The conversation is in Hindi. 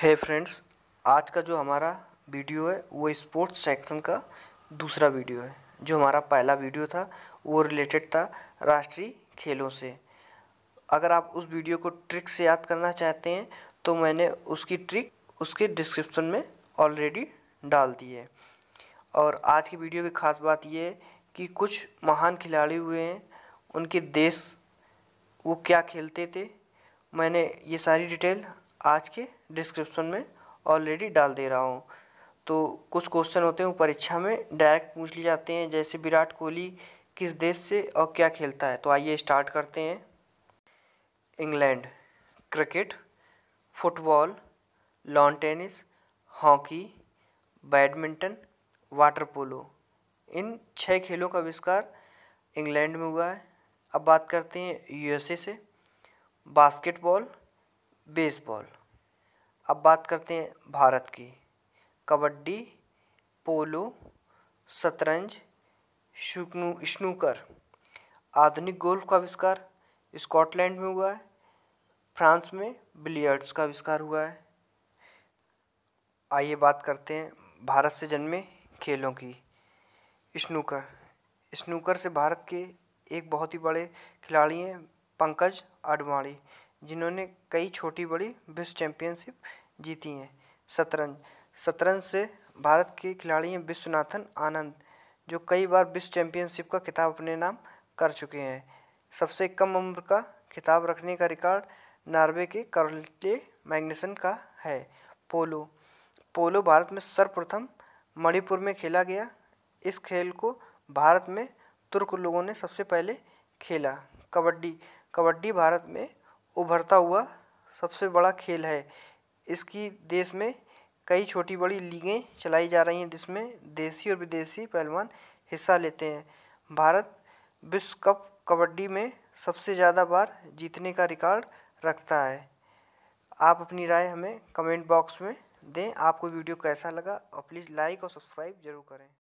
है फ्रेंड्स आज का जो हमारा वीडियो है वो स्पोर्ट्स सेक्शन का दूसरा वीडियो है जो हमारा पहला वीडियो था वो रिलेटेड था राष्ट्रीय खेलों से अगर आप उस वीडियो को ट्रिक से याद करना चाहते हैं तो मैंने उसकी ट्रिक उसके डिस्क्रिप्शन में ऑलरेडी डाल दी है और आज की वीडियो की खास बात ये है कि कुछ महान खिलाड़ी हुए हैं उनके देश वो क्या खेलते थे मैंने ये सारी डिटेल आज के डिस्क्रिप्शन में ऑलरेडी डाल दे रहा हूँ तो कुछ क्वेश्चन होते हैं परीक्षा में डायरेक्ट पूछ लिए जाते हैं जैसे विराट कोहली किस देश से और क्या खेलता है तो आइए स्टार्ट करते हैं England cricket football lawn tennis hockey badminton water polo इन छः खेलों का आविष्कार इंग्लैंड में हुआ है अब बात करते हैं यूएसए से बास्केटबॉल बेसबॉल अब बात करते हैं भारत की कबड्डी पोलो शतरंज शुकनू स्नूकर आधुनिक गोल्फ का आविष्कार स्कॉटलैंड में हुआ है फ्रांस में बिलियर्ड्स का आविष्कार हुआ है आइए बात करते हैं भारत से जन्मे खेलों की स्नूकर स्नूकर से भारत के एक बहुत ही बड़े खिलाड़ी हैं पंकज आडवाणी जिन्होंने कई छोटी बड़ी विश्व चैंपियनशिप जीती हैं शतरंज शतरंज से भारत के खिलाड़ी हैं विश्वनाथन आनंद जो कई बार विश्व चैंपियनशिप का खिताब अपने नाम कर चुके हैं सबसे कम उम्र का खिताब रखने का रिकॉर्ड नार्वे के कार्ले मैग्नेसन का है पोलो पोलो भारत में सर्वप्रथम मणिपुर में खेला गया इस खेल को भारत में तुर्क लोगों ने सबसे पहले खेला कबड्डी कबड्डी भारत में उभरता हुआ सबसे बड़ा खेल है इसकी देश में कई छोटी बड़ी लीगें चलाई जा रही हैं जिसमें देशी और विदेशी पहलवान हिस्सा लेते हैं भारत विश्व कप कबड्डी में सबसे ज़्यादा बार जीतने का रिकॉर्ड रखता है आप अपनी राय हमें कमेंट बॉक्स में दें आपको वीडियो कैसा लगा और प्लीज़ लाइक और सब्सक्राइब जरूर करें